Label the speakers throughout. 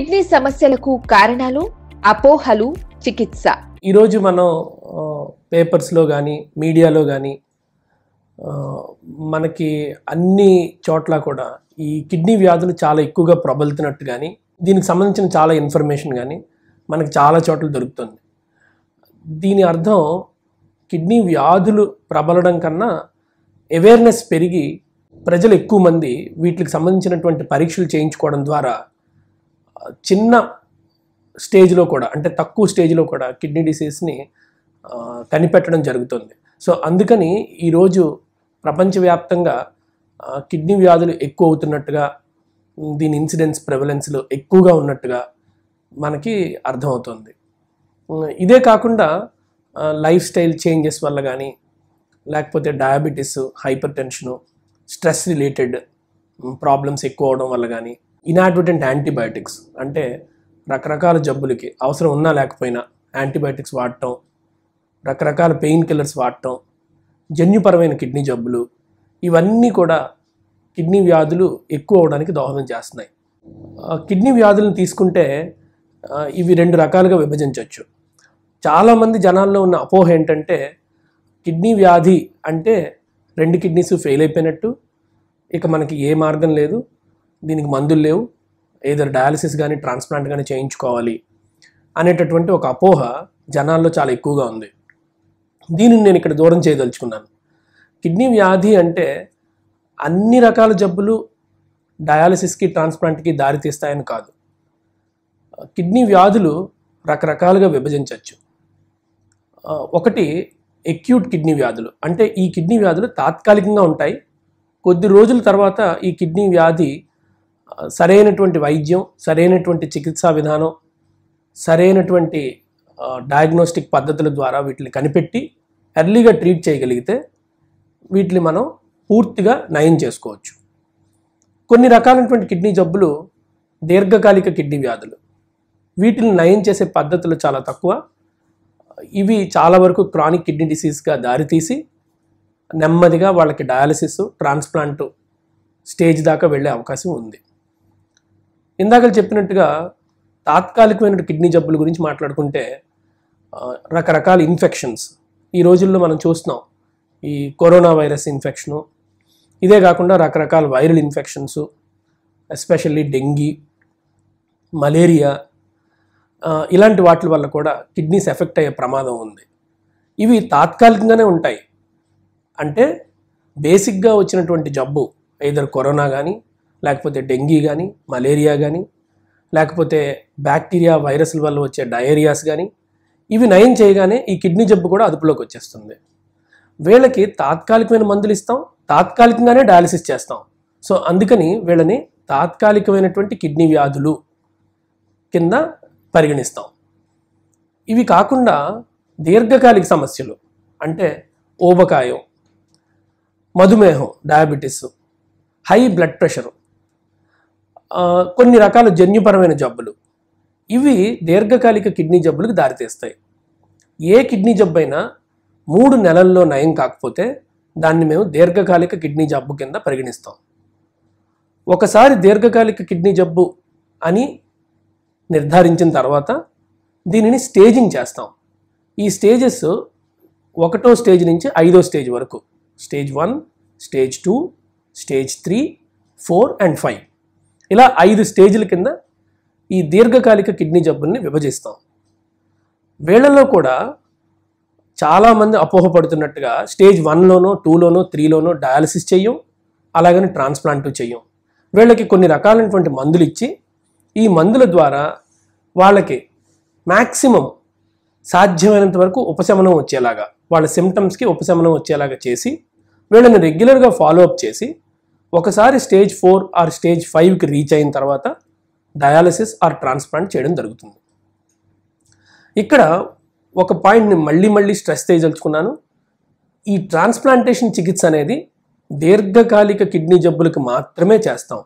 Speaker 1: kidney సమస్యలకు కారణాలు అపోహలు చికిత్స ఈరోజు మనం పేపర్స్లో కానీ మీడియాలో కానీ మనకి అన్ని చోట్ల కూడా ఈ కిడ్నీ వ్యాధులు చాలా ఎక్కువగా ప్రబలుతున్నట్టు కానీ దీనికి సంబంధించిన చాలా ఇన్ఫర్మేషన్ కానీ మనకు చాలా చోట్ల దొరుకుతుంది దీని అర్థం కిడ్నీ వ్యాధులు ప్రబలడం కన్నా అవేర్నెస్ పెరిగి ప్రజలు ఎక్కువ మంది వీటికి సంబంధించినటువంటి పరీక్షలు చేయించుకోవడం ద్వారా చిన్న స్టేజ్లో కూడా అంటే తక్కువ స్టేజ్లో కూడా కిడ్నీ డిసీజ్ని కనిపెట్టడం జరుగుతుంది సో అందుకని ఈరోజు ప్రపంచవ్యాప్తంగా కిడ్నీ వ్యాధులు ఎక్కువ అవుతున్నట్టుగా దీని ఇన్సిడెన్స్ ప్రెవలెన్స్లు ఎక్కువగా ఉన్నట్టుగా మనకి అర్థమవుతుంది ఇదే కాకుండా లైఫ్ స్టైల్ చేంజెస్ వల్ల కానీ లేకపోతే diabetes hypertension stress related problems ఎక్కువ అవడం వల్ల కానీ ఇన్ఆడ్వర్టెంట్ యాంటీబయాటిక్స్ అంటే రకరకాల జబ్బులకి అవసరం ఉన్నా లేకపోయినా యాంటీబయాటిక్స్ వాడటం రకరకాల పెయిన్ కిల్లర్స్ వాడటం జన్యుపరమైన కిడ్నీ జబ్బులు ఇవన్నీ కూడా కిడ్నీ వ్యాధులు ఎక్కువ అవడానికి దోహదం చేస్తున్నాయి కిడ్నీ వ్యాధులను తీసుకుంటే ఇవి రెండు రకాలుగా విభజించవచ్చు చాలామంది జనాల్లో ఉన్న అపోహ ఏంటంటే కిడ్నీ వ్యాధి అంటే రెండు కిడ్నీస్ ఫెయిల్ అయిపోయినట్టు ఇక మనకి ఏ మార్గం లేదు దీనికి మందులు లేవు ఏదో డయాలసిస్ కానీ ట్రాన్స్ప్లాంట్ కానీ చేయించుకోవాలి అనేటటువంటి ఒక అపోహ జనాల్లో చాలా ఎక్కువగా ఉంది దీనిని నేను ఇక్కడ దూరం చేయదలుచుకున్నాను కిడ్నీ వ్యాధి అంటే అన్ని రకాల జబ్బులు డయాలసిస్కి ట్రాన్స్ప్లాంట్కి దారితీస్తాయని కాదు కిడ్నీ వ్యాధులు రకరకాలుగా విభజించవచ్చు ఒకటి ఎక్యూట్ కిడ్నీ వ్యాధులు అంటే ఈ కిడ్నీ వ్యాధులు తాత్కాలికంగా ఉంటాయి కొద్ది రోజుల తర్వాత ఈ కిడ్నీ వ్యాధి సరైనటువంటి వైద్యం సరైనటువంటి చికిత్సా విధానం సరైనటువంటి డయాగ్నోస్టిక్ పద్ధతుల ద్వారా వీటిని కనిపెట్టి ఎర్లీగా ట్రీట్ చేయగలిగితే వీటిని మనం పూర్తిగా నయం చేసుకోవచ్చు కొన్ని రకాలైనటువంటి కిడ్నీ జబ్బులు దీర్ఘకాలిక కిడ్నీ వ్యాధులు వీటిని నయం చేసే పద్ధతులు చాలా తక్కువ ఇవి చాలా వరకు క్రానిక్ కిడ్నీ డిసీజ్గా దారితీసి నెమ్మదిగా వాళ్ళకి డయాలసిస్ ట్రాన్స్ప్లాంట్ స్టేజ్ దాకా వెళ్ళే అవకాశం ఉంది ఇందాక చెప్పినట్టుగా తాత్కాలికమైన కిడ్నీ జబ్బుల గురించి మాట్లాడుకుంటే రకరకాల ఇన్ఫెక్షన్స్ ఈ రోజుల్లో మనం చూస్తున్నాం ఈ కరోనా వైరస్ ఇన్ఫెక్షను ఇదే కాకుండా రకరకాల viral infections especially dengue malaria ఇలాంటి వాటి వల్ల కూడా కిడ్నీస్ ఎఫెక్ట్ అయ్యే ప్రమాదం ఉంది ఇవి తాత్కాలికంగానే ఉంటాయి అంటే బేసిక్గా వచ్చినటువంటి జబ్బు ఏదర్ కరోనా కానీ లేకపోతే డెంగీ కానీ మలేరియా కానీ లేకపోతే బ్యాక్టీరియా వైరస్ల వల్ల వచ్చే డయేరియాస్ కానీ ఇవి నయం చేయగానే ఈ కిడ్నీ జబ్బు కూడా అదుపులోకి వచ్చేస్తుంది వీళ్ళకి తాత్కాలికమైన మందులు ఇస్తాం తాత్కాలికంగానే డయాలసిస్ చేస్తాం సో అందుకని వీళ్ళని తాత్కాలికమైనటువంటి కిడ్నీ వ్యాధులు కింద పరిగణిస్తాం ఇవి కాకుండా దీర్ఘకాలిక సమస్యలు అంటే ఊబకాయం మధుమేహం డయాబెటీస్ హై బ్లడ్ ప్రెషరు కొన్ని రకాల జన్యుపరమైన జబ్బులు ఇవి దీర్ఘకాలిక కిడ్నీ జబ్బులకు దారితీస్తాయి ఏ కిడ్నీ జబ్బు అయినా మూడు నెలల్లో నయం కాకపోతే దాన్ని మేము దీర్ఘకాలిక కిడ్నీ జబ్బు కింద పరిగణిస్తాం ఒకసారి దీర్ఘకాలిక కిడ్నీ జబ్బు అని నిర్ధారించిన తర్వాత దీనిని స్టేజింగ్ చేస్తాం ఈ స్టేజెస్ ఒకటో స్టేజ్ నుంచి ఐదో స్టేజ్ వరకు stage one stage two stage three four and five ఇలా ఐదు స్టేజ్ల కింద ఈ దీర్ఘకాలిక కిడ్నీ జబ్బుల్ని విభజిస్తాం వీళ్ళలో కూడా చాలామంది అపోహపడుతున్నట్టుగా స్టేజ్ వన్లోనో టూలోనో త్రీలోనో డయాలసిస్ చేయం అలాగని ట్రాన్స్ప్లాంట్ చేయం వీళ్ళకి కొన్ని రకాలైనటువంటి మందులు ఇచ్చి ఈ మందుల ద్వారా వాళ్ళకి మ్యాక్సిమం సాధ్యమైనంత వరకు ఉపశమనం వచ్చేలాగా వాళ్ళ సిమ్టమ్స్కి ఉపశమనం వచ్చేలాగా చేసి వీళ్ళని రెగ్యులర్గా ఫాలో అప్ చేసి ఒకసారి స్టేజ్ ఫోర్ ఆర్ స్టేజ్ ఫైవ్కి రీచ్ అయిన తర్వాత డయాలసిస్ ఆర్ ట్రాన్స్ప్లాంట్ చేయడం జరుగుతుంది ఇక్కడ ఒక పాయింట్ని మళ్ళీ మళ్ళీ స్ట్రెస్ చేయదలుచుకున్నాను ఈ ట్రాన్స్ప్లాంటేషన్ చికిత్స అనేది దీర్ఘకాలిక కిడ్నీ జబ్బులకి మాత్రమే చేస్తాం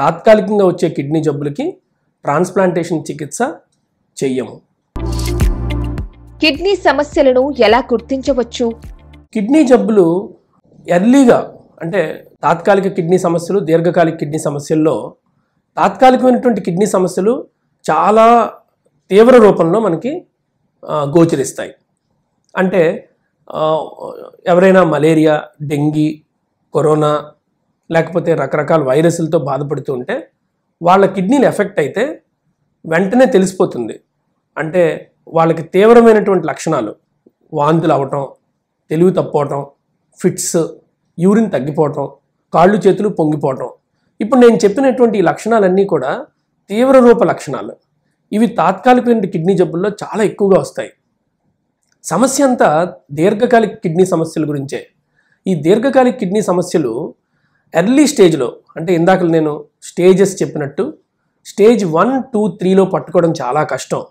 Speaker 1: తాత్కాలికంగా వచ్చే కిడ్నీ జబ్బులకి ట్రాన్స్ప్లాంటేషన్ చికిత్స చెయ్యము కిడ్నీ సమస్యలను ఎలా గుర్తించవచ్చు కిడ్నీ జబ్బులు ఎర్లీగా అంటే తాత్కాలిక కిడ్నీ సమస్యలు దీర్ఘకాలిక కిడ్నీ సమస్యల్లో తాత్కాలికమైనటువంటి కిడ్నీ సమస్యలు చాలా తీవ్ర రూపంలో మనకి గోచరిస్తాయి అంటే ఎవరైనా మలేరియా డెంగీ కరోనా లేకపోతే రకరకాల వైరస్లతో బాధపడుతూ ఉంటే వాళ్ళ కిడ్నీలు ఎఫెక్ట్ అయితే వెంటనే తెలిసిపోతుంది అంటే వాళ్ళకి తీవ్రమైనటువంటి లక్షణాలు వాంతులు అవటం తెలివి తప్పవటం ఫిట్స్ యూరిన్ తగ్గిపోవటం కాళ్ళు చేతులు పొంగిపోవటం ఇప్పుడు నేను చెప్పినటువంటి లక్షణాలన్నీ కూడా తీవ్ర రూప లక్షణాలు ఇవి తాత్కాలికమైన కిడ్నీ జబ్బుల్లో చాలా ఎక్కువగా వస్తాయి సమస్య అంతా దీర్ఘకాలిక కిడ్నీ సమస్యల గురించే ఈ దీర్ఘకాలిక కిడ్నీ సమస్యలు ఎర్లీ స్టేజ్లో అంటే ఇందాక నేను స్టేజెస్ చెప్పినట్టు స్టేజ్ వన్ టూ త్రీలో పట్టుకోవడం చాలా కష్టం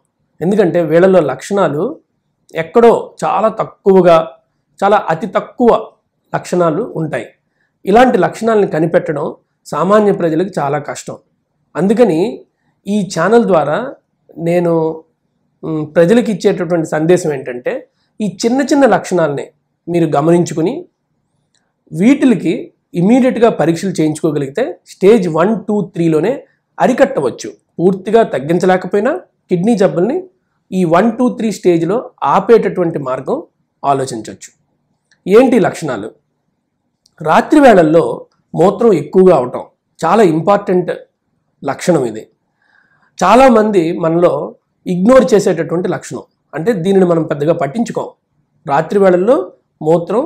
Speaker 1: ఎందుకంటే వీళ్ళలో లక్షణాలు ఎక్కడో చాలా తక్కువగా చాలా అతి తక్కువ లక్షణాలు ఉంటాయి ఇలాంటి లక్షణాలను కనిపెట్టడం సామాన్య ప్రజలకు చాలా కష్టం అందుకని ఈ ఛానల్ ద్వారా నేను ప్రజలకు ఇచ్చేటటువంటి సందేశం ఏంటంటే ఈ చిన్న చిన్న లక్షణాలని మీరు గమనించుకుని వీటికి ఇమీడియట్గా పరీక్షలు చేయించుకోగలిగితే స్టేజ్ వన్ టూ త్రీలోనే అరికట్టవచ్చు పూర్తిగా తగ్గించలేకపోయినా కిడ్నీ జబ్బుల్ని ఈ వన్ టూ త్రీ స్టేజ్లో ఆపేటటువంటి మార్గం ఆలోచించవచ్చు ఏంటి లక్షణాలు రాత్రి వేళల్లో మూత్రం ఎక్కువగా అవటం చాలా ఇంపార్టెంట్ లక్షణం ఇది చాలామంది మనలో ఇగ్నోర్ చేసేటటువంటి లక్షణం అంటే దీనిని మనం పెద్దగా పట్టించుకోం రాత్రి వేళల్లో మూత్రం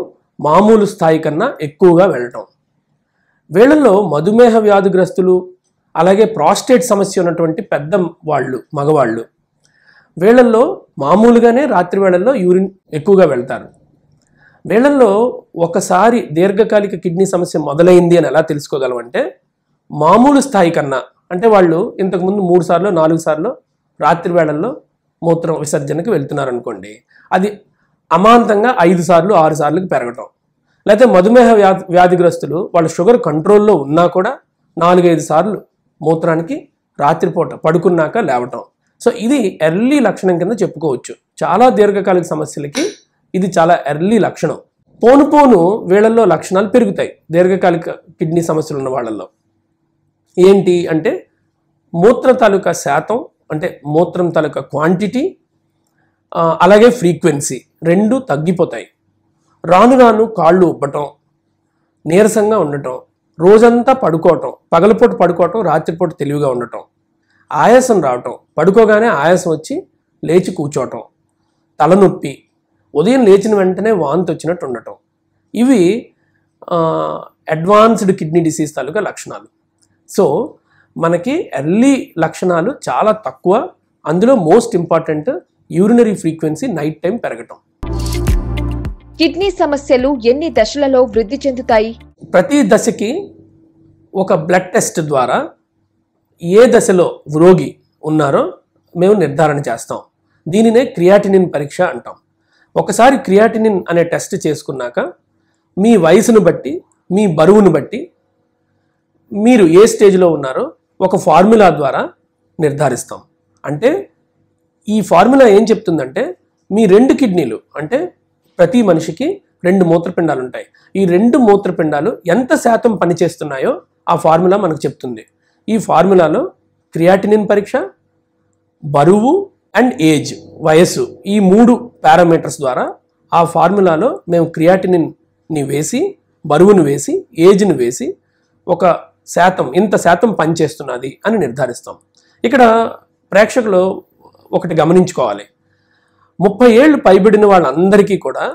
Speaker 1: మామూలు స్థాయి కన్నా ఎక్కువగా వెళ్ళటం వేళల్లో మధుమేహ వ్యాధిగ్రస్తులు అలాగే ప్రాస్టేట్ సమస్య ఉన్నటువంటి పెద్ద వాళ్ళు మగవాళ్ళు వేళల్లో మామూలుగానే రాత్రి వేళల్లో యూరిన్ ఎక్కువగా వెళ్తారు నీళ్ళల్లో ఒకసారి దీర్ఘకాలిక కిడ్నీ సమస్య మొదలైంది అని ఎలా తెలుసుకోగలం అంటే మామూలు స్థాయి కన్నా అంటే వాళ్ళు ఇంతకుముందు మూడు సార్లు నాలుగు సార్లు రాత్రి వేళల్లో మూత్రం విసర్జనకు వెళ్తున్నారు అనుకోండి అది అమాంతంగా ఐదు సార్లు ఆరు సార్లకు పెరగటం లేకపోతే మధుమేహ వ్యాధి వ్యాధిగ్రస్తులు వాళ్ళ షుగర్ కంట్రోల్లో ఉన్నా కూడా నాలుగైదు సార్లు మూత్రానికి రాత్రిపూట పడుకున్నాక లేవటం సో ఇది ఎర్లీ లక్షణం కింద చెప్పుకోవచ్చు చాలా దీర్ఘకాలిక సమస్యలకి ఇది చాలా ఎర్లీ లక్షణం పోను పోను వీళ్ళల్లో లక్షణాలు పెరుగుతాయి దీర్ఘకాలిక కిడ్నీ సమస్యలు ఉన్న వాళ్ళల్లో ఏంటి అంటే మూత్ర తాలూకా శాతం అంటే మూత్రం తాలూకా క్వాంటిటీ అలాగే ఫ్రీక్వెన్సీ రెండు తగ్గిపోతాయి రాను రాను కాళ్ళు ఉబ్బటం నీరసంగా ఉండటం రోజంతా పడుకోవటం పగలపూట పడుకోవటం రాత్రిపూట తెలివిగా ఉండటం ఆయాసం రావటం పడుకోగానే ఆయాసం వచ్చి లేచి కూర్చోవటం తలనొప్పి ఉదయం లేచిన వెంటనే వాంతి వచ్చినట్టు ఉండటం ఇవి అడ్వాన్స్డ్ కిడ్నీ డిసీజ్ తాలూకా లక్షణాలు సో మనకి ఎర్లీ లక్షణాలు చాలా తక్కువ అందులో most important urinary frequency night time పెరగటం కిడ్నీ సమస్యలు ఎన్ని దశలలో వృద్ధి చెందుతాయి ప్రతి దశకి ఒక బ్లడ్ టెస్ట్ ద్వారా ఏ దశలో రోగి ఉన్నారో మేము నిర్ధారణ చేస్తాం దీనినే క్రియాటినిన్ పరీక్ష అంటాం ఒకసారి క్రియాటినిన్ అనే టెస్ట్ చేసుకున్నాక మీ వయసును బట్టి మీ బరువును బట్టి మీరు ఏ స్టేజ్లో ఉన్నారో ఒక ఫార్ములా ద్వారా నిర్ధారిస్తాం అంటే ఈ ఫార్ములా ఏం చెప్తుందంటే మీ రెండు కిడ్నీలు అంటే ప్రతి మనిషికి రెండు మూత్రపిండాలు ఉంటాయి ఈ రెండు మూత్రపిండాలు ఎంత శాతం పనిచేస్తున్నాయో ఆ ఫార్ములా మనకు చెప్తుంది ఈ ఫార్ములాలో క్రియాటినిన్ పరీక్ష బరువు అండ్ ఏజ్ వయస్సు ఈ మూడు పారామీటర్స్ ద్వారా ఆ ఫార్ములాలో మేము క్రియాటినిన్ని వేసి బరువును వేసి ఏజ్ను వేసి ఒక శాతం ఇంత శాతం పనిచేస్తున్నది అని నిర్ధారిస్తాం ఇక్కడ ప్రేక్షకులు ఒకటి గమనించుకోవాలి ముప్పై ఏళ్ళు పైబడిన వాళ్ళందరికీ కూడా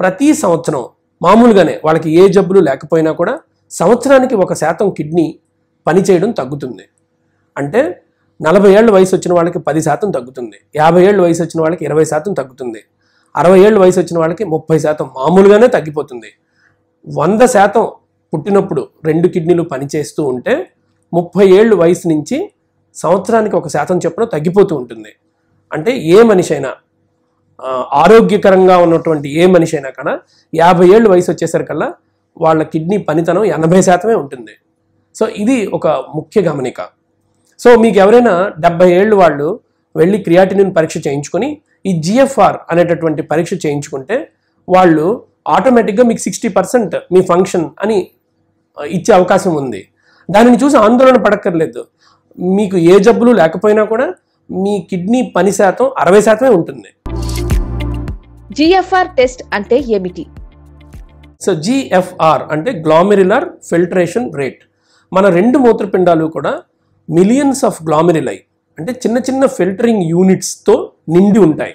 Speaker 1: ప్రతి సంవత్సరం మామూలుగానే వాళ్ళకి ఏ జబ్బులు లేకపోయినా కూడా సంవత్సరానికి ఒక శాతం కిడ్నీ పనిచేయడం తగ్గుతుంది అంటే నలభై ఏళ్ళు వయసు వచ్చిన వాళ్ళకి పది శాతం తగ్గుతుంది యాభై ఏళ్ళు వయసు వచ్చిన వాళ్ళకి ఇరవై శాతం తగ్గుతుంది అరవై ఏళ్ళు వయసు వచ్చిన వాళ్ళకి ముప్పై శాతం మామూలుగానే తగ్గిపోతుంది వంద శాతం పుట్టినప్పుడు రెండు కిడ్నీలు పనిచేస్తూ ఉంటే ముప్పై ఏళ్ళు వయసు నుంచి సంవత్సరానికి ఒక శాతం చెప్పడం తగ్గిపోతూ ఉంటుంది అంటే ఏ మనిషి అయినా ఆరోగ్యకరంగా ఉన్నటువంటి ఏ మనిషి అయినా కన్నా యాభై ఏళ్ళు వయసు వచ్చేసరికల్లా వాళ్ళ కిడ్నీ పనితనం ఎనభై శాతమే ఉంటుంది సో ఇది ఒక ముఖ్య గమనిక సో మీకు ఎవరైనా డెబ్బై ఏళ్ళు వాళ్ళు వెళ్ళి క్రియాటినిన్ పరీక్ష చేయించుకొని ఈ జిఎఫ్ఆర్ అనేటటువంటి పరీక్ష చేయించుకుంటే వాళ్ళు ఆటోమేటిక్గా మీకు సిక్స్టీ పర్సెంట్ మీ ఫంక్షన్ అని ఇచ్చే అవకాశం ఉంది దానిని చూసి ఆందోళన పడక్కర్లేదు మీకు ఏ జబ్బులు లేకపోయినా కూడా మీ కిడ్నీ పని శాతం అరవై శాతమే ఉంటుంది జిఎఫ్ఆర్ టెస్ట్ అంటే ఏమిటి సో జిఎఫ్ఆర్ అంటే గ్లామెరిలర్ ఫిల్టరేషన్ రేట్ మన రెండు మూత్రపిండాలు కూడా మిలియన్స్ ఆఫ్ గ్లామెరిలై అంటే చిన్న చిన్న ఫిల్టరింగ్ యూనిట్స్తో నిండి ఉంటాయి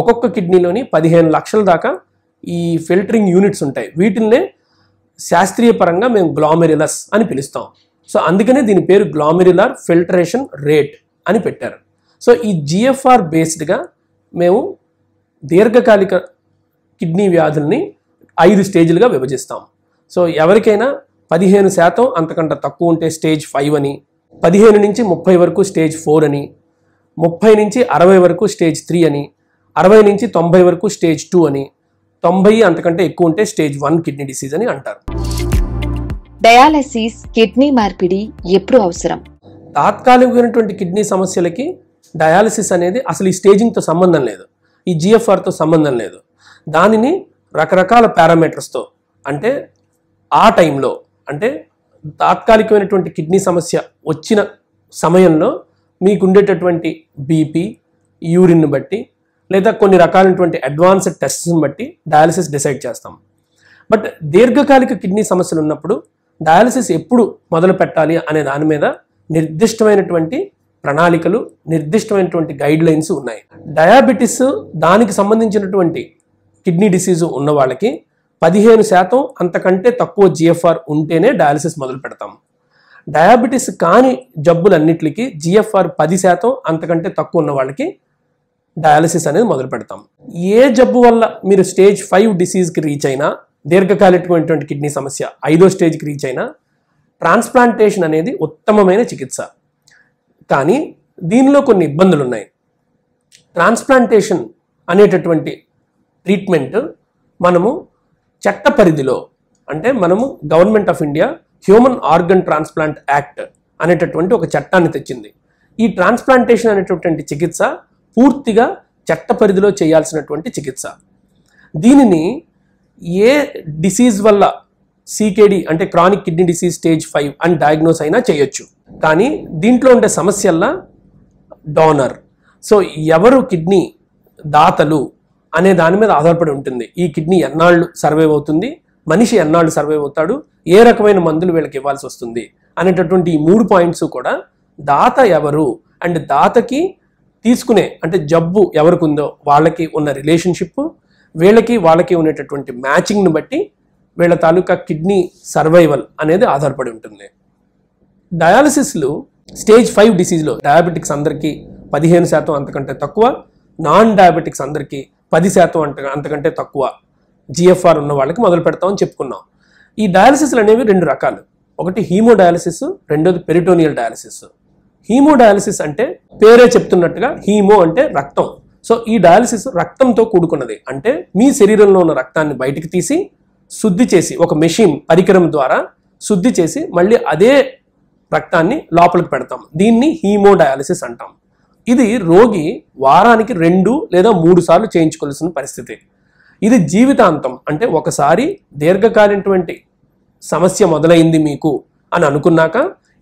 Speaker 1: ఒక్కొక్క కిడ్నీలోని పదిహేను లక్షల దాకా ఈ ఫిల్టరింగ్ యూనిట్స్ ఉంటాయి వీటిల్నే శాస్త్రీయ పరంగా మేము గ్లామెరిలస్ అని పిలుస్తాం సో అందుకనే దీని పేరు గ్లామెరిలర్ ఫిల్టరేషన్ రేట్ అని పెట్టారు సో ఈ జిఎఫ్ఆర్ బేస్డ్గా మేము దీర్ఘకాలిక కిడ్నీ వ్యాధుల్ని ఐదు స్టేజ్లుగా విభజిస్తాం సో ఎవరికైనా పదిహేను శాతం అంతకంటే తక్కువ ఉంటే స్టేజ్ ఫైవ్ అని పదిహేను నుంచి ముప్పై వరకు స్టేజ్ ఫోర్ అని ముప్పై నుంచి అరవై వరకు స్టేజ్ త్రీ అని అరవై నుంచి తొంభై వరకు స్టేజ్ టూ అని తొంభై అంతకంటే ఎక్కువ ఉంటే స్టేజ్ వన్ కిడ్నీ డిసీజ్ అని అంటారు డయాలసిస్ కిడ్నీ మార్పిడి ఎప్పుడు అవసరం తాత్కాలికమైనటువంటి కిడ్నీ సమస్యలకి డయాలసిస్ అనేది అసలు ఈ స్టేజింగ్తో సంబంధం లేదు ఈ జిఎఫ్ఆర్తో సంబంధం లేదు దానిని రకరకాల పారామీటర్స్తో అంటే ఆ టైంలో అంటే తాత్కాలికమైనటువంటి కిడ్నీ సమస్య వచ్చిన సమయంలో మీకు ఉండేటటువంటి బీపీ యూరిన్ బట్టి లేదా కొన్ని రకాలైనటువంటి అడ్వాన్స్డ్ టెస్ట్ని బట్టి డయాలసిస్ డిసైడ్ చేస్తాం బట్ దీర్ఘకాలిక కిడ్నీ సమస్యలు ఉన్నప్పుడు డయాలసిస్ ఎప్పుడు మొదలు పెట్టాలి అనే దాని మీద నిర్దిష్టమైనటువంటి ప్రణాళికలు నిర్దిష్టమైనటువంటి గైడ్ లైన్స్ ఉన్నాయి డయాబెటిస్ దానికి సంబంధించినటువంటి కిడ్నీ డిసీజు ఉన్న వాళ్ళకి పదిహేను శాతం అంతకంటే తక్కువ జిఎఫ్ఆర్ ఉంటేనే డయాలసిస్ మొదలు పెడతాం డయాబెటీస్ కాని జబ్బులన్నిటికీ జిఎఫ్ఆర్ పది శాతం అంతకంటే తక్కువ ఉన్న వాళ్ళకి డయాలసిస్ అనేది మొదలు పెడతాం ఏ జబ్బు వల్ల మీరు స్టేజ్ ఫైవ్ డిసీజ్కి రీచ్ అయినా దీర్ఘకాలికమైనటువంటి కిడ్నీ సమస్య ఐదో స్టేజ్కి రీచ్ అయినా ట్రాన్స్ప్లాంటేషన్ అనేది ఉత్తమమైన చికిత్స కానీ దీనిలో కొన్ని ఇబ్బందులు ఉన్నాయి ట్రాన్స్ప్లాంటేషన్ అనేటటువంటి ట్రీట్మెంట్ మనము చట్ట పరిధిలో అంటే మనము government of India human organ transplant act అనేటటువంటి ఒక చట్టాన్ని తెచ్చింది ఈ ట్రాన్స్ప్లాంటేషన్ అనేటటువంటి చికిత్స పూర్తిగా చట్ట పరిధిలో చేయాల్సినటువంటి చికిత్స దీనిని ఏ డిసీజ్ వల్ల సీకేడి అంటే chronic kidney disease stage five అని డయాగ్నోస్ అయినా చేయొచ్చు కానీ దీంట్లో ఉండే సమస్యల్లా డోనర్ సో ఎవరు కిడ్నీ దాతలు అనే దాని మీద ఆధారపడి ఉంటుంది ఈ కిడ్నీ ఎన్నాళ్ళు సర్వైవ్ అవుతుంది మనిషి ఎన్నాళ్ళు సర్వైవ్ అవుతాడు ఏ రకమైన మందులు వీళ్ళకి ఇవ్వాల్సి వస్తుంది అనేటటువంటి ఈ మూడు పాయింట్స్ కూడా దాత ఎవరు అండ్ దాతకి తీసుకునే అంటే జబ్బు ఎవరికి ఉందో వాళ్ళకి ఉన్న రిలేషన్షిప్ వీళ్ళకి వాళ్ళకి ఉండేటటువంటి మ్యాచింగ్ను బట్టి వీళ్ళ తాలూకా కిడ్నీ సర్వైవల్ అనేది ఆధారపడి ఉంటుంది డయాలసిస్లు స్టేజ్ ఫైవ్ డిసీజ్లో డయాబెటిక్స్ అందరికీ పదిహేను శాతం అంతకంటే తక్కువ నాన్ డయాబెటిక్స్ అందరికీ పది శాతం అంట అంతకంటే తక్కువ జిఎఫ్ఆర్ ఉన్న వాళ్ళకి మొదలు పెడతామని చెప్పుకున్నాం ఈ డయాలసిస్లు అనేవి రెండు రకాలు ఒకటి హీమోడయాలసిస్ రెండోది పెరిటోనియల్ డయాలసిస్ హీమోడయాలసిస్ అంటే పేరే చెప్తున్నట్టుగా హీమో అంటే రక్తం సో ఈ డయాలసిస్ రక్తంతో కూడుకున్నది అంటే మీ శరీరంలో ఉన్న రక్తాన్ని బయటికి తీసి శుద్ధి చేసి ఒక మెషిన్ పరికరం ద్వారా శుద్ధి చేసి మళ్ళీ అదే రక్తాన్ని లోపలికి పెడతాం దీన్ని హీమోడయాలసిస్ అంటాం ఇది రోగి వారానికి రెండు లేదా మూడు సార్లు చేయించుకోవాల్సిన పరిస్థితి ఇది జీవితాంతం అంటే ఒకసారి దీర్ఘకాలినటువంటి సమస్య మొదలైంది మీకు అని అనుకున్నాక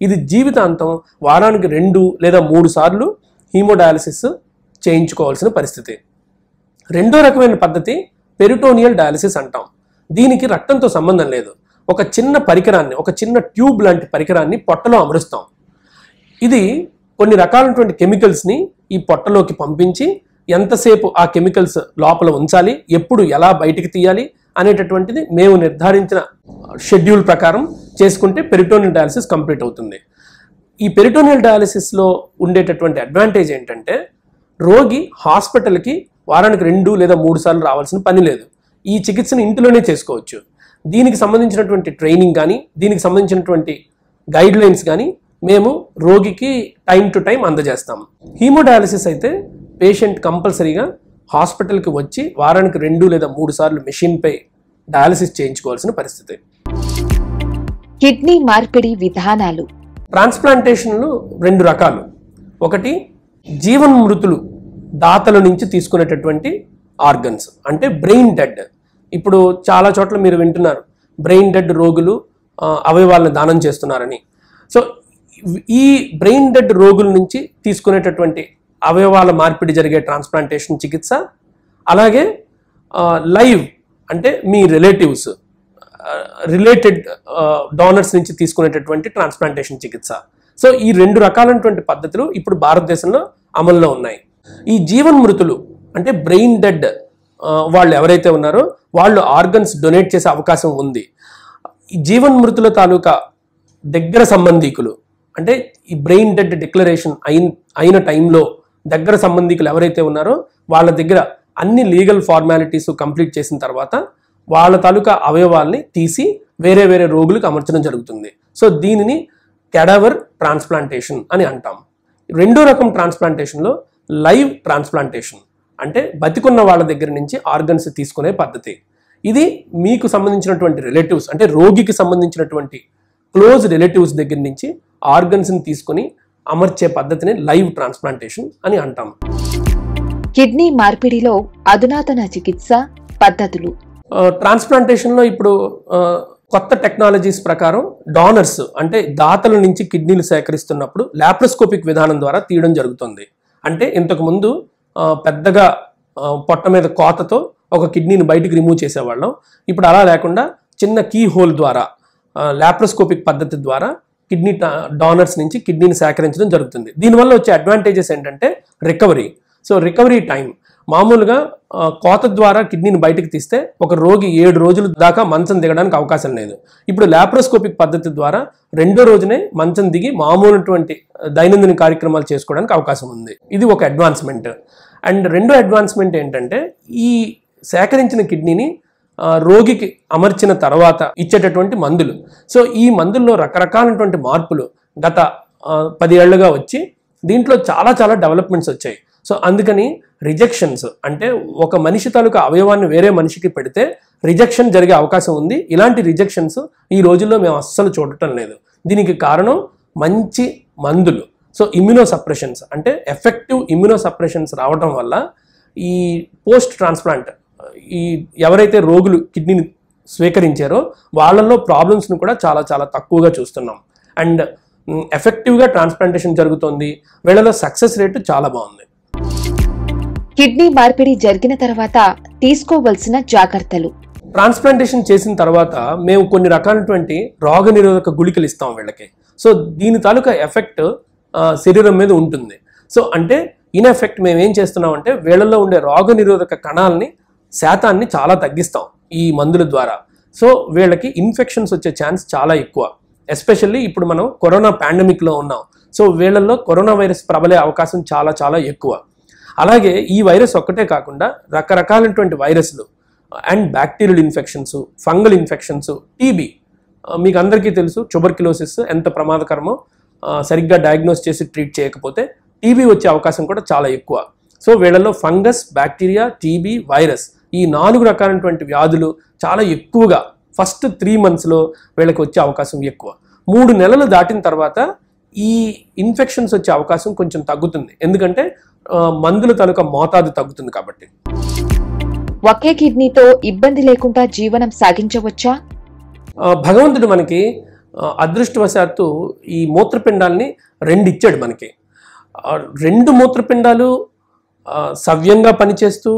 Speaker 1: ఇది జీవితాంతం వారానికి రెండు లేదా మూడు సార్లు హీమోడయాలసిస్ చేయించుకోవాల్సిన పరిస్థితి రెండో రకమైన పద్ధతి పెరిటోనియల్ డయాలసిస్ అంటాం దీనికి రక్తంతో సంబంధం లేదు ఒక చిన్న పరికరాన్ని ఒక చిన్న ట్యూబ్ లాంటి పరికరాన్ని పొట్టలో అమరుస్తాం ఇది కొన్ని రకాలైనటువంటి కెమికల్స్ని ఈ పొట్టలోకి పంపించి ఎంతసేపు ఆ కెమికల్స్ లోపల ఉంచాలి ఎప్పుడు ఎలా బయటికి తీయాలి అనేటటువంటిది మేము నిర్ధారించిన షెడ్యూల్ ప్రకారం చేసుకుంటే పెరిటోనియల్ డయాలసిస్ కంప్లీట్ అవుతుంది ఈ పెరిటోనియల్ డయాలసిస్లో ఉండేటటువంటి అడ్వాంటేజ్ ఏంటంటే రోగి హాస్పిటల్కి వారానికి రెండు లేదా మూడు సార్లు రావాల్సిన పని లేదు ఈ చికిత్సను ఇంట్లోనే చేసుకోవచ్చు దీనికి సంబంధించినటువంటి ట్రైనింగ్ కానీ దీనికి సంబంధించినటువంటి గైడ్ లైన్స్ కానీ మేము రోగికి టైం టు టైం అందజేస్తాం హీమోడయాలసిస్ అయితే పేషెంట్ కంపల్సరీగా హాస్పిటల్కి వచ్చి వారానికి రెండు లేదా మూడు సార్లు మిషన్పై డయాలసిస్ చేయించుకోవాల్సిన పరిస్థితి కిడ్నీ మార్పిడి విధానాలు ట్రాన్స్ప్లాంటేషన్లు రెండు రకాలు ఒకటి మృతులు దాతల నుంచి తీసుకునేటటువంటి ఆర్గన్స్ అంటే బ్రెయిన్ డెడ్ ఇప్పుడు చాలా చోట్ల మీరు వింటున్నారు బ్రెయిన్ డెడ్ రోగులు అవయవాలను దానం చేస్తున్నారని సో ఈ బ్రెయిన్ డెడ్ రోగుల నుంచి తీసుకునేటటువంటి అవయవాల మార్పిడి జరిగే ట్రాన్స్ప్లాంటేషన్ చికిత్స అలాగే లైవ్ అంటే మీ రిలేటివ్స్ రిలేటెడ్ డోనర్స్ నుంచి తీసుకునేటటువంటి ట్రాన్స్ప్లాంటేషన్ చికిత్స సో ఈ రెండు రకాలైనటువంటి పద్ధతులు ఇప్పుడు భారతదేశంలో అమల్లో ఉన్నాయి ఈ జీవన్ మృతులు అంటే బ్రెయిన్ డెడ్ వాళ్ళు ఎవరైతే ఉన్నారో వాళ్ళు ఆర్గన్స్ డొనేట్ చేసే అవకాశం ఉంది ఈ మృతుల తాలూకా దగ్గర సంబంధీకులు అంటే ఈ బ్రెయిన్ డెడ్ డిక్లరేషన్ అయిన అయిన టైంలో దగ్గర సంబంధికులు ఎవరైతే ఉన్నారో వాళ్ళ దగ్గర అన్ని లీగల్ ఫార్మాలిటీస్ కంప్లీట్ చేసిన తర్వాత వాళ్ళ తాలూకా అవయవాల్ని తీసి వేరే వేరే రోగులకు అమర్చడం జరుగుతుంది సో దీనిని కెడవర్ ట్రాన్స్ప్లాంటేషన్ అని అంటాం రెండో రకం ట్రాన్స్ప్లాంటేషన్లో లైవ్ ట్రాన్స్ప్లాంటేషన్ అంటే బతికున్న వాళ్ళ దగ్గర నుంచి ఆర్గన్స్ తీసుకునే పద్ధతి ఇది మీకు సంబంధించినటువంటి రిలేటివ్స్ అంటే రోగికి సంబంధించినటువంటి క్లోజ్ రిలేటివ్స్ దగ్గర నుంచి ఆర్గన్స్ని తీసుకొని అమర్చే పద్ధతిని లైవ్ ట్రాన్స్ప్లాంటేషన్ అని అంటాం కిడ్నీ మార్పిడిలో అధునాతన చికిత్స పద్ధతులు ట్రాన్స్ప్లాంటేషన్లో ఇప్పుడు కొత్త టెక్నాలజీస్ ప్రకారం డోనర్స్ అంటే దాతల నుంచి కిడ్నీలు సేకరిస్తున్నప్పుడు లాప్రోస్కోపిక్ విధానం ద్వారా తీయడం జరుగుతుంది అంటే ఇంతకుముందు పెద్దగా పొట్ట మీద కోతతో ఒక కిడ్నీని బయటకు రిమూవ్ చేసేవాళ్ళం ఇప్పుడు అలా లేకుండా చిన్న కీ హోల్ ద్వారా లాప్రోస్కోపిక్ పద్ధతి ద్వారా కిడ్నీ డోనర్స్ నుంచి కిడ్నీని సేకరించడం జరుగుతుంది దీనివల్ల వచ్చే అడ్వాంటేజెస్ ఏంటంటే రికవరీ సో రికవరీ టైం మామూలుగా కోత ద్వారా కిడ్నీని బయటకు తీస్తే ఒక రోగి ఏడు రోజుల దాకా మంచం దిగడానికి అవకాశం లేదు ఇప్పుడు ల్యాప్రోస్కోపిక్ పద్ధతి ద్వారా రెండో రోజునే మంచం దిగి మామూలుటువంటి దైనందిన కార్యక్రమాలు చేసుకోవడానికి అవకాశం ఉంది ఇది ఒక అడ్వాన్స్మెంట్ అండ్ రెండో అడ్వాన్స్మెంట్ ఏంటంటే ఈ సేకరించిన కిడ్నీని రోగికి అమర్చిన తర్వాత ఇచ్చేటటువంటి మందులు సో ఈ మందుల్లో రకరకాలైనటువంటి మార్పులు గత పది ఏళ్ళుగా వచ్చి దీంట్లో చాలా చాలా డెవలప్మెంట్స్ వచ్చాయి సో అందుకని రిజెక్షన్స్ అంటే ఒక మనిషి తాలూకా అవయవాన్ని వేరే మనిషికి పెడితే రిజెక్షన్ జరిగే అవకాశం ఉంది ఇలాంటి రిజెక్షన్స్ ఈ రోజుల్లో మేము అస్సలు చూడటం లేదు దీనికి కారణం మంచి మందులు సో ఇమ్యునో సప్రెషన్స్ అంటే ఎఫెక్టివ్ ఇమ్యునో సప్రెషన్స్ రావడం వల్ల ఈ పోస్ట్ ట్రాన్స్ప్లాంట్ ఈ ఎవరైతే రోగులు కిడ్నీని స్వీకరించారో వాళ్ళల్లో ప్రాబ్లమ్స్ను కూడా చాలా చాలా తక్కువగా చూస్తున్నాం అండ్ ఎఫెక్టివ్గా ట్రాన్స్ప్లాంటేషన్ జరుగుతోంది వీళ్ళలో సక్సెస్ రేటు చాలా బాగుంది కిడ్నీ మార్పిడి జరిగిన తర్వాత తీసుకోవలసిన జాగ్రత్తలు ట్రాన్స్ప్లాంటేషన్ చేసిన తర్వాత మేము కొన్ని రకాలైనటువంటి రోగ నిరోధక గుళికలు ఇస్తాం వీళ్ళకి సో దీని తాలూకా ఎఫెక్ట్ శరీరం మీద ఉంటుంది సో అంటే ఇన్ ఎఫెక్ట్ మేము ఏం చేస్తున్నామంటే వీళ్ళలో ఉండే రోగ నిరోధక కణాలని శాతాన్ని చాలా తగ్గిస్తాం ఈ మందుల ద్వారా సో వీళ్ళకి ఇన్ఫెక్షన్స్ వచ్చే ఛాన్స్ చాలా ఎక్కువ ఎస్పెషల్లీ ఇప్పుడు మనం కరోనా పాండమిక్లో ఉన్నాం సో వీళ్ళల్లో కరోనా వైరస్ ప్రబలే అవకాశం చాలా చాలా ఎక్కువ అలాగే ఈ వైరస్ ఒక్కటే కాకుండా రకరకాలైనటువంటి వైరస్లు and bacterial infections fungal infections TB మీకు అందరికీ తెలుసు ట్యూబర్క్యులోసిస్ ఎంత ప్రమాదకరమో సరిగ్గా డయాగ్నోస్ చేసి ట్రీట్ చేయకపోతే టీబీ వచ్చే అవకాశం కూడా చాలా ఎక్కువ సో వీళ్ళలో ఫంగస్ బ్యాక్టీరియా టీబీ వైరస్ ఈ నాలుగు రకాలైనటువంటి వ్యాధులు చాలా ఎక్కువగా ఫస్ట్ త్రీ మంత్స్లో వీళ్ళకి వచ్చే అవకాశం ఎక్కువ మూడు నెలలు దాటిన తర్వాత ఈ ఇన్ఫెక్షన్స్ వచ్చే అవకాశం కొంచెం తగ్గుతుంది ఎందుకంటే మందుల తాలూకా మోతాదు తగ్గుతుంది కాబట్టి ఒకే కిడ్నీతో ఇబ్బంది లేకుండా జీవనం సాగించవచ్చా భగవంతుడు మనకి అదృష్టవశాత్తు ఈ మూత్రపిండాల్ని రెండు ఇచ్చాడు మనకి రెండు మూత్రపిండాలు సవ్యంగా పనిచేస్తూ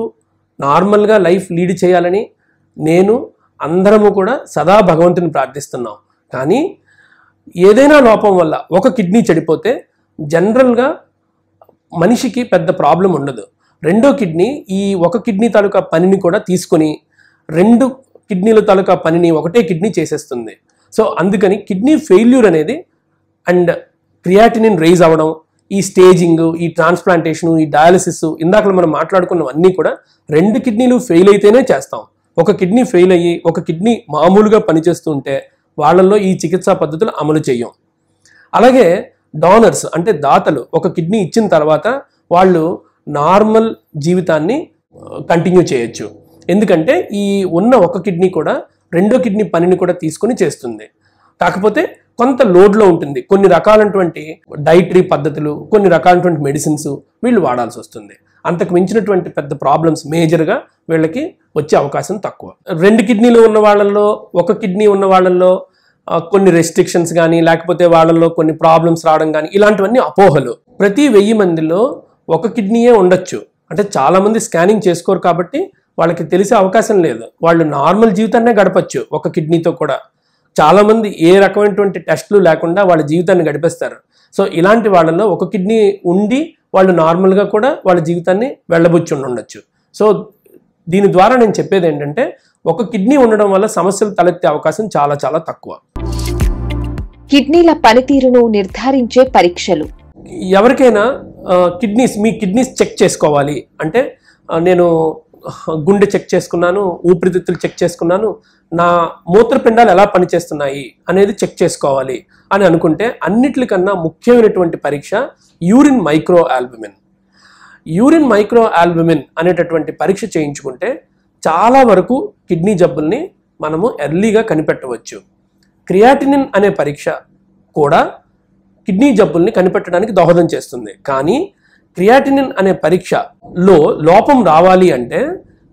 Speaker 1: నార్మల్గా లైఫ్ లీడ్ చేయాలని నేను అందరము కూడా సదా భగవంతుని ప్రార్థిస్తున్నాం కానీ ఏదైనా లోపం వల్ల ఒక కిడ్నీ చెడిపోతే జనరల్గా మనిషికి పెద్ద ప్రాబ్లం ఉండదు రెండో కిడ్నీ ఈ ఒక కిడ్నీ తాలూకా పనిని కూడా తీసుకొని రెండు కిడ్నీల తాలూకా పనిని ఒకటే కిడ్నీ చేసేస్తుంది సో అందుకని కిడ్నీ ఫెయిల్యూర్ అనేది అండ్ క్రియాటినిన్ రైజ్ అవ్వడం ఈ స్టేజింగ్ ఈ ట్రాన్స్ప్లాంటేషన్ ఈ డయాలసిస్ ఇందాక మనం మాట్లాడుకున్నవన్నీ కూడా రెండు కిడ్నీలు ఫెయిల్ అయితేనే చేస్తాం ఒక కిడ్నీ ఫెయిల్ అయ్యి ఒక కిడ్నీ మామూలుగా పనిచేస్తుంటే వాళ్ళల్లో ఈ చికిత్సా పద్ధతులు అమలు చేయం అలాగే డోనర్స్ అంటే దాతలు ఒక కిడ్నీ ఇచ్చిన తర్వాత వాళ్ళు నార్మల్ జీవితాన్ని కంటిన్యూ చేయొచ్చు ఎందుకంటే ఈ ఉన్న ఒక కిడ్నీ కూడా రెండో కిడ్నీ పనిని కూడా తీసుకొని చేస్తుంది కాకపోతే కొంత లోడ్లో ఉంటుంది కొన్ని రకాలైనటువంటి డైటరీ పద్ధతులు కొన్ని రకాలైనటువంటి మెడిసిన్స్ వీళ్ళు వాడాల్సి వస్తుంది అంతకు మించినటువంటి పెద్ద ప్రాబ్లమ్స్ మేజర్గా వీళ్ళకి వచ్చే అవకాశం తక్కువ రెండు కిడ్నీలు ఉన్న వాళ్ళల్లో ఒక కిడ్నీ ఉన్న వాళ్ళల్లో కొన్ని రెస్ట్రిక్షన్స్ కానీ లేకపోతే వాళ్ళల్లో కొన్ని ప్రాబ్లమ్స్ రావడం కానీ ఇలాంటివన్నీ అపోహలు ప్రతి వెయ్యి మందిలో ఒక కిడ్నీయే ఉండొచ్చు అంటే చాలామంది స్కానింగ్ చేసుకోరు కాబట్టి వాళ్ళకి తెలిసే అవకాశం లేదు వాళ్ళు నార్మల్ జీవితాన్నే గడపచ్చు ఒక కిడ్నీతో కూడా చాలామంది ఏ రకమైనటువంటి టెస్ట్లు లేకుండా వాళ్ళ జీవితాన్ని గడిపేస్తారు సో ఇలాంటి వాళ్ళలో ఒక కిడ్నీ ఉండి వాళ్ళు నార్మల్గా కూడా వాళ్ళ జీవితాన్ని వెళ్ళబుచ్చి ఉండొచ్చు సో దీని ద్వారా నేను చెప్పేది ఏంటంటే ఒక కిడ్నీ ఉండడం వల్ల సమస్యలు తలెత్తే అవకాశం చాలా చాలా తక్కువ కిడ్నీల పనితీరును నిర్ధారించే పరీక్షలు ఎవరికైనా కిడ్నీస్ మీ కిడ్నీస్ చెక్ చేసుకోవాలి అంటే నేను గుండె చెక్ చేసుకున్నాను ఊపిరితిత్తులు చెక్ చేసుకున్నాను నా మూత్రపిండాలు ఎలా పనిచేస్తున్నాయి అనేది చెక్ చేసుకోవాలి అని అనుకుంటే అన్నిటికన్నా ముఖ్యమైనటువంటి పరీక్ష urine microalbumin urine microalbumin అనేటటువంటి పరీక్ష చేయించుకుంటే చాలా వరకు కిడ్నీ జబ్బుల్ని మనము ఎర్లీగా కనిపెట్టవచ్చు క్రియాటినిన్ అనే పరీక్ష కూడా కిడ్నీ జబ్బుల్ని కనిపెట్టడానికి దోహదం చేస్తుంది కానీ క్రియాటినిన్ అనే పరీక్షలో లోపం రావాలి అంటే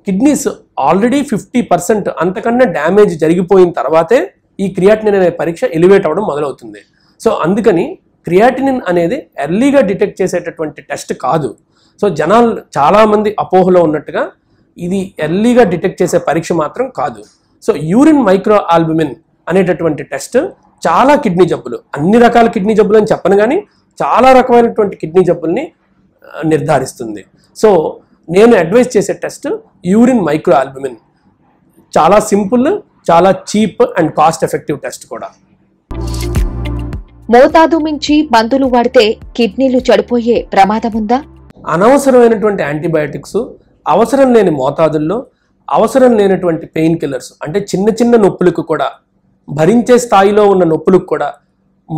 Speaker 1: కిడ్నీస్ ఆల్రెడీ ఫిఫ్టీ పర్సెంట్ అంతకన్నా డ్యామేజ్ జరిగిపోయిన తర్వాతే ఈ క్రియాటినిన్ అనే పరీక్ష ఎలివేట్ అవ్వడం మొదలవుతుంది సో అందుకని క్రియాటినిన్ అనేది ఎర్లీగా డిటెక్ట్ చేసేటటువంటి టెస్ట్ కాదు సో జనాలు చాలామంది అపోహలో ఉన్నట్టుగా ఇది ఎర్లీగా డిటెక్ట్ చేసే పరీక్ష మాత్రం కాదు సో యూరిన్ మైక్రో ఆల్బుమిన్ అనేటటువంటి టెస్ట్ చాలా కిడ్నీ జబ్బులు అన్ని రకాల కిడ్నీ జబ్బులు అని చెప్పను కానీ చాలా రకమైనటువంటి కిడ్నీ జబ్బుల్ని నిర్ధారిస్తుంది సో నేను అడ్వైజ్ చేసే టెస్ట్ యూరిన్ మైక్రో ఆల్బుమిన్ చాలా సింపుల్ చాలా cheap and cost effective test కూడా మోతాదు మించి మందులు వాడితే కిడ్నీలు చెడిపోయే ప్రమాదం ఉందా అనవసరమైనటువంటి యాంటీబయాటిక్స్ అవసరం లేని మోతాదుల్లో అవసరం లేనటువంటి పెయిన్ కిల్లర్స్ అంటే చిన్న చిన్న నొప్పులకు కూడా భరించే స్థాయిలో ఉన్న నొప్పులకు కూడా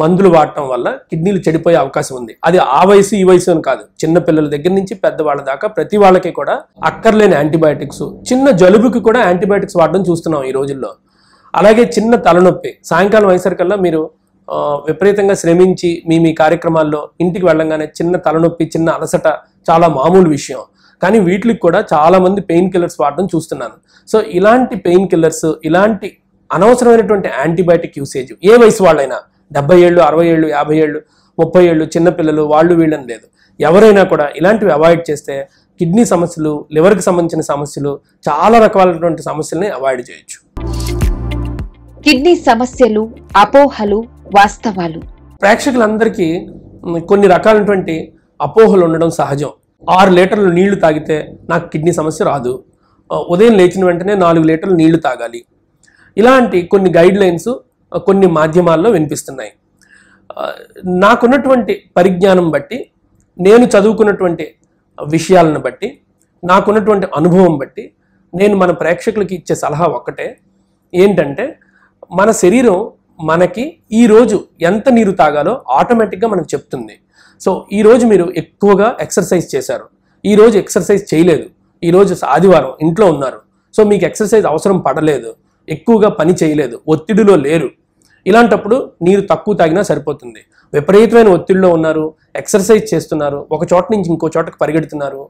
Speaker 1: మందులు వాడటం వల్ల కిడ్నీలు చెడిపోయే అవకాశం ఉంది అది ఆ వయసు ఈ వయసు అని కాదు చిన్న పిల్లల దగ్గర నుంచి పెద్దవాళ్ళ దాకా ప్రతి వాళ్ళకి కూడా అక్కర్లేని యాంటీబయాటిక్స్ చిన్న జలుబుకి కూడా యాంటీబయాటిక్స్ వాడడం చూస్తున్నాం ఈ రోజుల్లో అలాగే చిన్న తలనొప్పి సాయంకాలం వయసరికల్లా మీరు విపరీతంగా శ్రమించి మీ మీ కార్యక్రమాల్లో ఇంటికి వెళ్ళంగానే చిన్న తలనొప్పి చిన్న అలసట చాలా మామూలు విషయం కానీ వీటికి కూడా చాలామంది పెయిన్ కిల్లర్స్ వాడడం చూస్తున్నాను సో ఇలాంటి పెయిన్ కిల్లర్స్ ఇలాంటి అనవసరమైనటువంటి యాంటీబయాటిక్ యూసేజ్ ఏ వయసు వాళ్ళైనా డెబ్బై ఏళ్ళు అరవై ఏళ్ళు యాభై ఏళ్ళు ముప్పై ఏళ్ళు చిన్నపిల్లలు వాళ్ళు వీళ్ళని లేదు ఎవరైనా కూడా ఇలాంటివి అవాయిడ్ చేస్తే కిడ్నీ సమస్యలు లివర్కి సంబంధించిన సమస్యలు చాలా రకాలైనటువంటి సమస్యల్ని అవాయిడ్ చేయొచ్చు కిడ్నీ సమస్యలు అపోహలు వాస్తవాలు ప్రేక్షకులందరికీ కొన్ని రకాలైనటువంటి అపోహలు ఉండడం సహజం ఆరు లీటర్లు నీళ్లు తాగితే నాకు కిడ్నీ సమస్య రాదు ఉదయం లేచిన వెంటనే నాలుగు లీటర్లు నీళ్లు తాగాలి ఇలాంటి కొన్ని గైడ్ లైన్స్ కొన్ని మాధ్యమాల్లో వినిపిస్తున్నాయి నాకున్నటువంటి పరిజ్ఞానం బట్టి నేను చదువుకున్నటువంటి విషయాలను బట్టి నాకున్నటువంటి అనుభవం బట్టి నేను మన ప్రేక్షకులకి ఇచ్చే సలహా ఒక్కటే ఏంటంటే మన శరీరం మనకి ఈరోజు ఎంత నీరు తాగాలో ఆటోమేటిక్గా మనకు చెప్తుంది సో ఈరోజు మీరు ఎక్కువగా ఎక్సర్సైజ్ చేశారు ఈరోజు ఎక్సర్సైజ్ చేయలేదు ఈరోజు ఆదివారం ఇంట్లో ఉన్నారు సో మీకు ఎక్సర్సైజ్ అవసరం పడలేదు ఎక్కువగా పని చేయలేదు ఒత్తిడిలో లేరు ఇలాంటప్పుడు నీరు తక్కువ తాగినా సరిపోతుంది విపరీతమైన ఒత్తిడిలో ఉన్నారు ఎక్సర్సైజ్ చేస్తున్నారు ఒక చోట నుంచి ఇంకో చోటకి పరిగెడుతున్నారు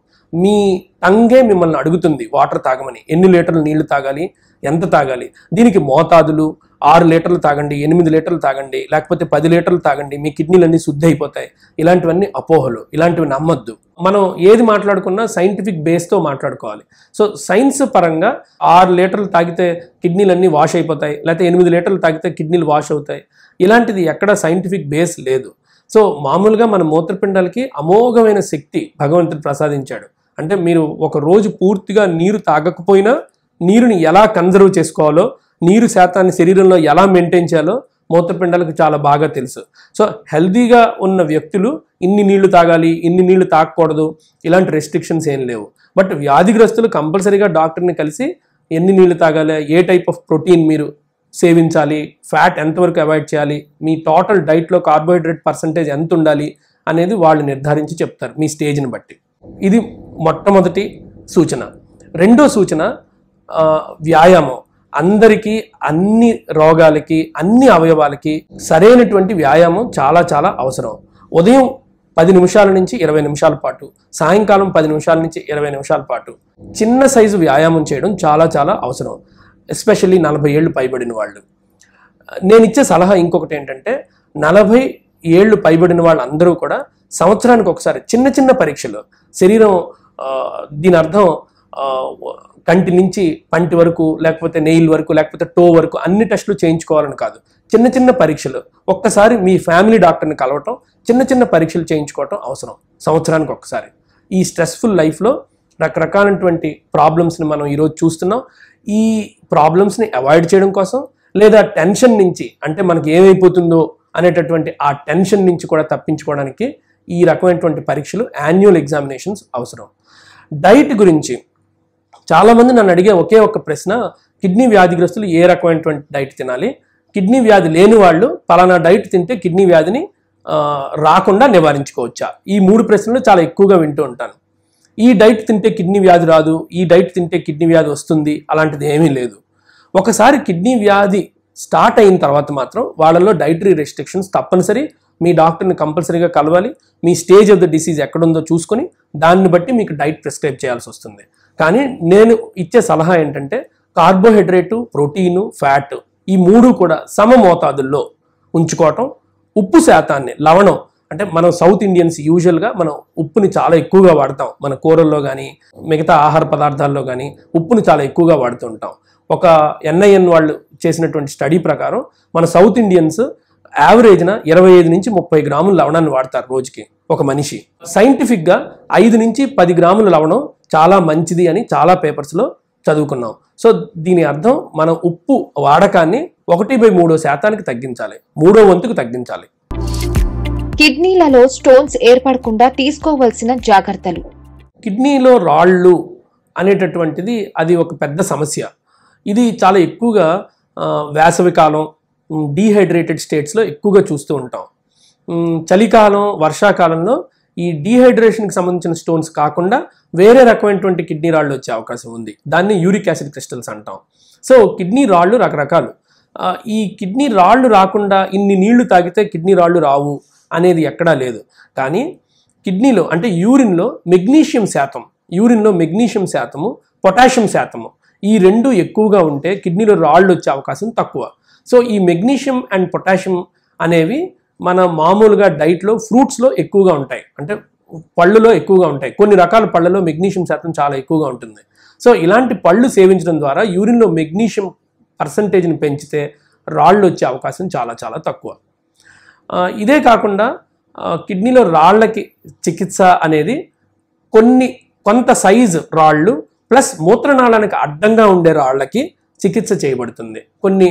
Speaker 1: మీ టంగే మిమ్మల్ని అడుగుతుంది వాటర్ తాగమని ఎన్ని లీటర్లు నీళ్లు తాగాలి ఎంత తాగాలి దీనికి మోతాదులు ఆరు లీటర్లు తాగండి ఎనిమిది లీటర్లు తాగండి లేకపోతే పది లీటర్లు తాగండి మీ కిడ్నీలన్నీ శుద్ధి అయిపోతాయి ఇలాంటివన్నీ అపోహలు ఇలాంటివి నమ్మద్దు మనం ఏది మాట్లాడుకున్నా సైంటిఫిక్ బేస్తో మాట్లాడుకోవాలి సో సైన్స్ పరంగా ఆరు లీటర్లు తాగితే కిడ్నీలన్నీ వాష్ అయిపోతాయి లేకపోతే ఎనిమిది లీటర్లు తాగితే కిడ్నీలు వాష్ అవుతాయి ఇలాంటిది ఎక్కడ సైంటిఫిక్ బేస్ లేదు సో మామూలుగా మన మూత్రపిండాలకి అమోఘమైన శక్తి భగవంతుడు ప్రసాదించాడు అంటే మీరు ఒక రోజు పూర్తిగా నీరు తాగకపోయినా నీరుని ఎలా కన్జర్వ్ చేసుకోవాలో నీరు శాతాన్ని శరీరంలో ఎలా మెయింటైన్ చేయాలో మూత్రపిండాలకు చాలా బాగా తెలుసు సో హెల్దీగా ఉన్న వ్యక్తులు ఇన్ని నీళ్లు తాగాలి ఇన్ని నీళ్లు తాగకూడదు ఇలాంటి రెస్ట్రిక్షన్స్ ఏం లేవు బట్ వ్యాధిగ్రస్తులు కంపల్సరీగా డాక్టర్ని కలిసి ఎన్ని నీళ్లు తాగాలి ఏ టైప్ ఆఫ్ ప్రోటీన్ మీరు సేవించాలి ఫ్యాట్ ఎంతవరకు అవాయిడ్ చేయాలి మీ టోటల్ డైట్లో కార్బోహైడ్రేట్ పర్సంటేజ్ ఎంత ఉండాలి అనేది వాళ్ళు నిర్ధారించి చెప్తారు మీ స్టేజ్ని బట్టి ఇది మొట్టమొదటి సూచన రెండో సూచన వ్యాయామం అందరికీ అన్ని రోగాలకి అన్ని అవయవాలకి సరైనటువంటి వ్యాయామం చాలా చాలా అవసరం ఉదయం పది నిమిషాల నుంచి ఇరవై నిమిషాల పాటు సాయంకాలం పది నిమిషాల నుంచి ఇరవై నిమిషాల పాటు చిన్న సైజు వ్యాయామం చేయడం చాలా చాలా అవసరం ఎస్పెషల్లీ నలభై ఏళ్ళు పైబడిన వాళ్ళు నేను ఇచ్చే సలహా ఇంకొకటి ఏంటంటే నలభై ఏళ్ళు పైబడిన వాళ్ళందరూ కూడా సంవత్సరానికి ఒకసారి చిన్న చిన్న పరీక్షలు శరీరం దీని అర్థం కంటి నుంచి పంటి వరకు లేకపోతే నెయిల్ వరకు లేకపోతే టో వరకు అన్ని టెస్టులు చేయించుకోవాలని కాదు చిన్న చిన్న పరీక్షలు ఒక్కసారి మీ ఫ్యామిలీ డాక్టర్ని కలవటం చిన్న చిన్న పరీక్షలు చేయించుకోవటం అవసరం సంవత్సరానికి ఒకసారి ఈ స్ట్రెస్ఫుల్ లైఫ్లో రకరకాలైనటువంటి ప్రాబ్లమ్స్ని మనం ఈరోజు చూస్తున్నాం ఈ ప్రాబ్లమ్స్ని అవాయిడ్ చేయడం కోసం లేదా టెన్షన్ నుంచి అంటే మనకి ఏమైపోతుందో అనేటటువంటి ఆ టెన్షన్ నుంచి కూడా తప్పించుకోవడానికి ఈ రకమైనటువంటి పరీక్షలు యాన్యువల్ ఎగ్జామినేషన్స్ అవసరం డైట్ గురించి చాలామంది నన్ను అడిగే ఒకే ఒక ప్రశ్న కిడ్నీ వ్యాధిగ్రస్తులు ఏ రకమైనటువంటి డైట్ తినాలి కిడ్నీ వ్యాధి లేని వాళ్ళు పలానా డైట్ తింటే కిడ్నీ వ్యాధిని రాకుండా నివారించుకోవచ్చా ఈ మూడు ప్రశ్నలు చాలా ఎక్కువగా వింటూ ఉంటాను ఈ డైట్ తింటే కిడ్నీ వ్యాధి రాదు ఈ డైట్ తింటే కిడ్నీ వ్యాధి వస్తుంది అలాంటిది ఏమీ లేదు ఒకసారి కిడ్నీ వ్యాధి స్టార్ట్ అయిన తర్వాత మాత్రం వాళ్ళలో డైటరీ రెస్ట్రిక్షన్స్ తప్పనిసరి మీ డాక్టర్ని కంపల్సరీగా కలవాలి మీ స్టేజ్ ఆఫ్ ద డిసీజ్ ఎక్కడుందో చూసుకొని దాన్ని బట్టి మీకు డైట్ ప్రిస్క్రైబ్ చేయాల్సి వస్తుంది కానీ నేను ఇచ్చే సలహా ఏంటంటే కార్బోహైడ్రేటు ప్రోటీను ఫ్యాట్ ఈ మూడు కూడా సమ మోతాదుల్లో ఉంచుకోవటం ఉప్పు శాతాన్ని లవణం అంటే మనం సౌత్ ఇండియన్స్ యూజువల్గా మనం ఉప్పుని చాలా ఎక్కువగా వాడతాం మన కూరల్లో కానీ మిగతా ఆహార పదార్థాల్లో కానీ ఉప్పుని చాలా ఎక్కువగా వాడుతుంటాం ఒక ఎన్ఐఎన్ వాళ్ళు చేసినటువంటి స్టడీ ప్రకారం మన సౌత్ ఇండియన్స్ యావరేజ్న ఇరవై ఐదు నుంచి ముప్పై గ్రాముల లవణాన్ని వాడతారు రోజుకి ఒక మనిషి సైంటిఫిక్గా ఐదు నుంచి పది గ్రాముల లవణం చాలా మంచిది అని చాలా పేపర్స్లో చదువుకున్నాం సో దీని అర్థం మనం ఉప్పు వాడకాన్ని ఒకటి బై మూడో శాతానికి తగ్గించాలి మూడో వంతుకు తగ్గించాలి కిడ్నీలలో స్టోన్స్ ఏర్పడకుండా తీసుకోవాల్సిన జాగ్రత్తలు కిడ్నీలో రాళ్ళు అనేటటువంటిది అది ఒక పెద్ద సమస్య ఇది చాలా ఎక్కువగా వేసవికాలం డీహైడ్రేటెడ్ స్టేట్స్లో ఎక్కువగా చూస్తూ ఉంటాం చలికాలం వర్షాకాలంలో ఈ డీహైడ్రేషన్కి సంబంధించిన స్టోన్స్ కాకుండా వేరే రకమైనటువంటి కిడ్నీ రాళ్ళు వచ్చే అవకాశం ఉంది దాన్ని యూరిక్ యాసిడ్ క్రిస్టల్స్ అంటాం సో కిడ్నీ రాళ్ళు రకరకాలు ఈ కిడ్నీ రాళ్ళు రాకుండా ఇన్ని నీళ్లు తాగితే కిడ్నీ రాళ్ళు రావు అనేది ఎక్కడా లేదు కానీ కిడ్నీలో అంటే యూరిన్లో మెగ్నీషియం శాతం యూరిన్లో మెగ్నీషియం శాతము పొటాషియం శాతము ఈ రెండు ఎక్కువగా ఉంటే కిడ్నీలో రాళ్ళు వచ్చే అవకాశం తక్కువ సో ఈ మెగ్నీషియం అండ్ పొటాషియం అనేవి మన మామూలుగా డైట్లో ఫ్రూట్స్లో ఎక్కువగా ఉంటాయి అంటే పళ్ళులో ఎక్కువగా ఉంటాయి కొన్ని రకాల పళ్ళలో మెగ్నీషియం శాతం చాలా ఎక్కువగా ఉంటుంది సో ఇలాంటి పళ్ళు సేవించడం ద్వారా యూరిన్లో మెగ్నీషియం పర్సంటేజ్ని పెంచితే రాళ్ళు వచ్చే అవకాశం చాలా చాలా తక్కువ ఇదే కాకుండా కిడ్నీలో రాళ్ళకి చికిత్స అనేది కొన్ని కొంత సైజు రాళ్ళు ప్లస్ మూత్రనాళానికి అడ్డంగా ఉండే రాళ్ళకి చికిత్స చేయబడుతుంది కొన్ని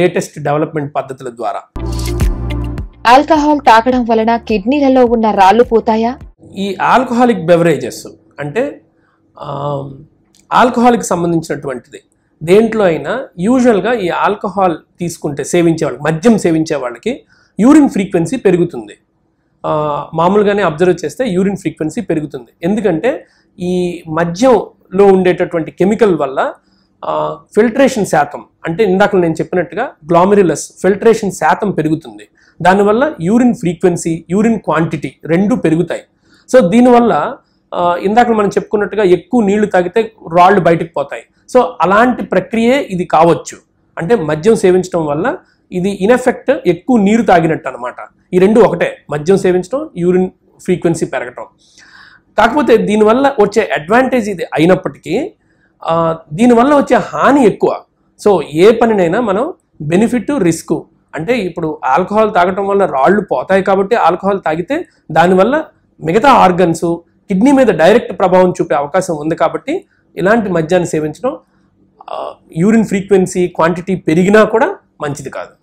Speaker 1: లేటెస్ట్ డెవలప్మెంట్ పద్ధతుల ద్వారా ఆల్కహాల్ తాగడం వలన కిడ్నీలలో ఉన్న రాళ్ళు పోతాయా ఈ ఆల్కహాలిక్ బెవరేజెస్ అంటే ఆల్కహాల్కి సంబంధించినటువంటిది దేంట్లో అయినా యూజువల్గా ఈ ఆల్కహాల్ తీసుకుంటే సేవించే వాళ్ళకి మద్యం సేవించే వాళ్ళకి యూరిన్ ఫ్రీక్వెన్సీ పెరుగుతుంది మామూలుగానే అబ్జర్వ్ చేస్తే యూరిన్ ఫ్రీక్వెన్సీ పెరుగుతుంది ఎందుకంటే ఈ మద్యంలో ఉండేటటువంటి కెమికల్ వల్ల ఫిల్టరేషన్ శాతం అంటే ఇందాక నేను చెప్పినట్టుగా గ్లామిరిలస్ ఫిల్టరేషన్ శాతం పెరుగుతుంది దానివల్ల యూరిన్ ఫ్రీక్వెన్సీ యూరిన్ క్వాంటిటీ రెండు పెరుగుతాయి సో దీనివల్ల ఇందాక మనం చెప్పుకున్నట్టుగా ఎక్కువ నీళ్లు తాగితే రాళ్ళు బయటకు పోతాయి సో అలాంటి ప్రక్రియే ఇది కావచ్చు అంటే మద్యం సేవించడం వల్ల ఇది ఇన్ఎఫెక్ట్ ఎక్కువ నీరు తాగినట్టు అనమాట ఈ రెండు ఒకటే మద్యం సేవించడం యూరిన్ ఫ్రీక్వెన్సీ పెరగటం కాకపోతే దీనివల్ల వచ్చే అడ్వాంటేజ్ ఇది అయినప్పటికీ దీనివల్ల వచ్చే హాని ఎక్కువ సో ఏ పనినైనా మనం బెనిఫిట్ రిస్క్ అంటే ఇప్పుడు ఆల్కహాల్ తాగటం వల్ల రాళ్ళు పోతాయి కాబట్టి ఆల్కహాల్ తాగితే దానివల్ల మిగతా ఆర్గన్స్ కిడ్నీ మీద డైరెక్ట్ ప్రభావం చూపే అవకాశం ఉంది కాబట్టి ఇలాంటి మద్యాన్ని సేవించడం యూరిన్ ఫ్రీక్వెన్సీ క్వాంటిటీ పెరిగినా కూడా మంచిది కాదు